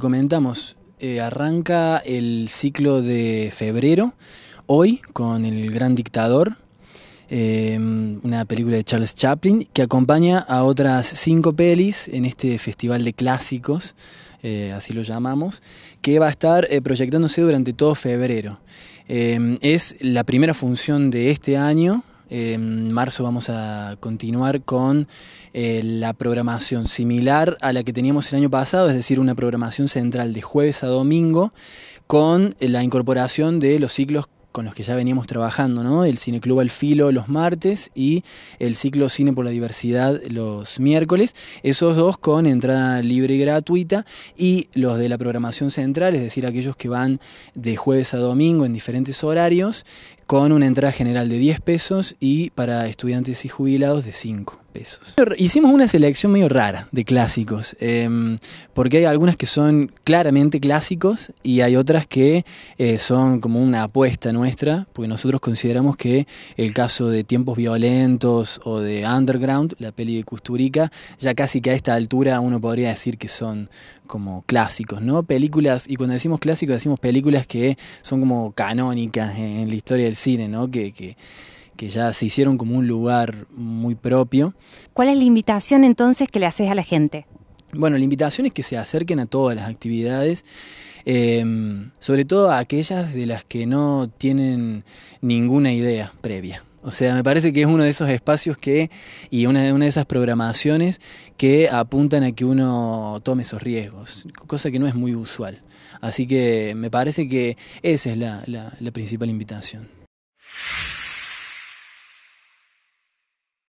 Comentamos, eh, arranca el ciclo de febrero, hoy, con El Gran Dictador, em, una película de Charles Chaplin, que acompaña a otras cinco pelis en este festival de clásicos, eh, así lo llamamos, que va a estar eh, proyectándose durante todo febrero. Em, es la primera función de este año, en marzo vamos a continuar con eh, la programación similar a la que teníamos el año pasado, es decir, una programación central de jueves a domingo con la incorporación de los ciclos con los que ya veníamos trabajando, ¿no? El Cineclub al Filo los martes y el ciclo Cine por la Diversidad los miércoles. Esos dos con entrada libre y gratuita y los de la programación central, es decir, aquellos que van de jueves a domingo en diferentes horarios, con una entrada general de 10 pesos y para estudiantes y jubilados de 5 pesos. Hicimos una selección medio rara de clásicos, em, porque hay algunas que son claramente clásicos y hay otras que eh, son como una apuesta nuestra, porque nosotros consideramos que el caso de Tiempos Violentos o de Underground, la peli de Custurica, ya casi que a esta altura uno podría decir que son como clásicos, ¿no? Películas, y cuando decimos clásicos decimos películas que son como canónicas en, en la historia del cine, ¿no? que, que que ya se hicieron como un lugar muy propio. ¿Cuál es la invitación entonces que le haces a la gente? Bueno, la invitación es que se acerquen a todas las actividades, eh, sobre todo a aquellas de las que no tienen ninguna idea previa. O sea, me parece que es uno de esos espacios que, y una, de esas programaciones que apuntan a que uno tome esos riesgos, cosa que no es muy usual. Así que me parece que esa es la principal invitación.